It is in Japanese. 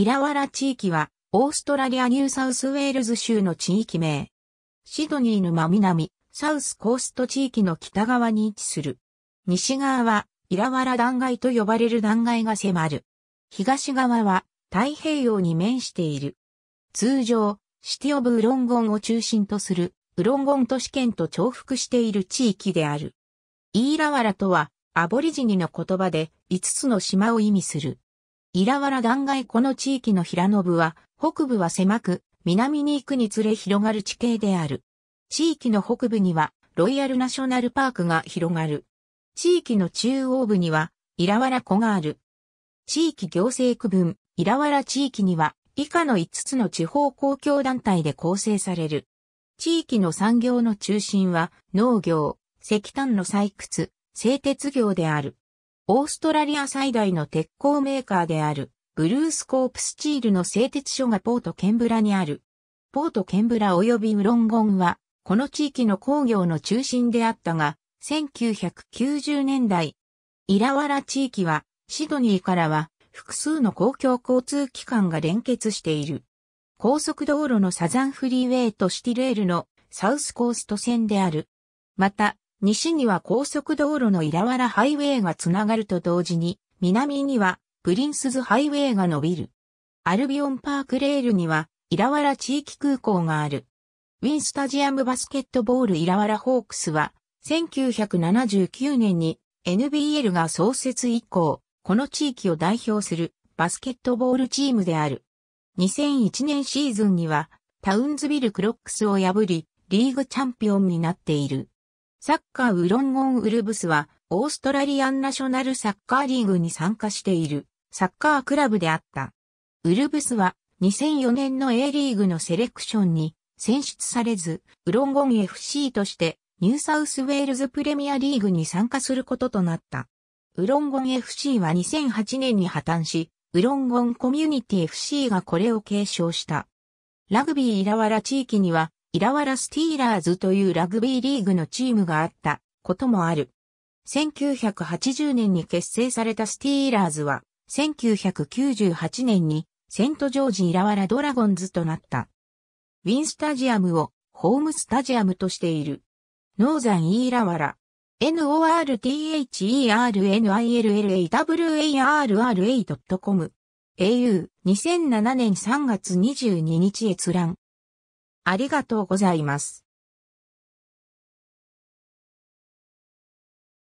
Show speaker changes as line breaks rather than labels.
イラワラ地域は、オーストラリアニューサウスウェールズ州の地域名。シドニー真南、サウスコースト地域の北側に位置する。西側は、イラワラ断崖と呼ばれる断崖が迫る。東側は、太平洋に面している。通常、シティオブ・ウロンゴンを中心とする、ウロンゴン都市圏と重複している地域である。イーラワラとは、アボリジニの言葉で5つの島を意味する。稲ラ断崖この地域の平野部は、北部は狭く、南に行くにつれ広がる地形である。地域の北部には、ロイヤルナショナルパークが広がる。地域の中央部には、稲ラ湖がある。地域行政区分、稲ラ地域には、以下の5つの地方公共団体で構成される。地域の産業の中心は、農業、石炭の採掘、製鉄業である。オーストラリア最大の鉄鋼メーカーである、ブルースコープスチールの製鉄所がポートケンブラにある。ポートケンブラ及びウロンゴンは、この地域の工業の中心であったが、1990年代、イラワラ地域は、シドニーからは、複数の公共交通機関が連結している。高速道路のサザンフリーウェイとシティレールのサウスコースト線である。また、西には高速道路のイラワラハイウェイがつながると同時に、南にはプリンスズハイウェイが伸びる。アルビオンパークレールには、イラワラ地域空港がある。ウィンスタジアムバスケットボールイラワラホークスは、1979年に NBL が創設以降、この地域を代表するバスケットボールチームである。2001年シーズンには、タウンズビルクロックスを破り、リーグチャンピオンになっている。サッカーウロンゴンウルブスは、オーストラリアンナショナルサッカーリーグに参加している、サッカークラブであった。ウルブスは、2004年の A リーグのセレクションに選出されず、ウロンゴン FC として、ニューサウスウェールズプレミアリーグに参加することとなった。ウロンゴン FC は2008年に破綻し、ウロンゴンコミュニティ FC がこれを継承した。ラグビーイラワラ地域にはイラワラスティーラーズというラグビーリーグのチームがあったこともある。1980年に結成されたスティーラーズは、1998年にセントジョージ・イラワラドラゴンズとなった。ウィンスタジアムをホームスタジアムとしている。ノーザン・イーラワラ。northernill.com。au 2007年3月22日閲覧。ありがとうございます。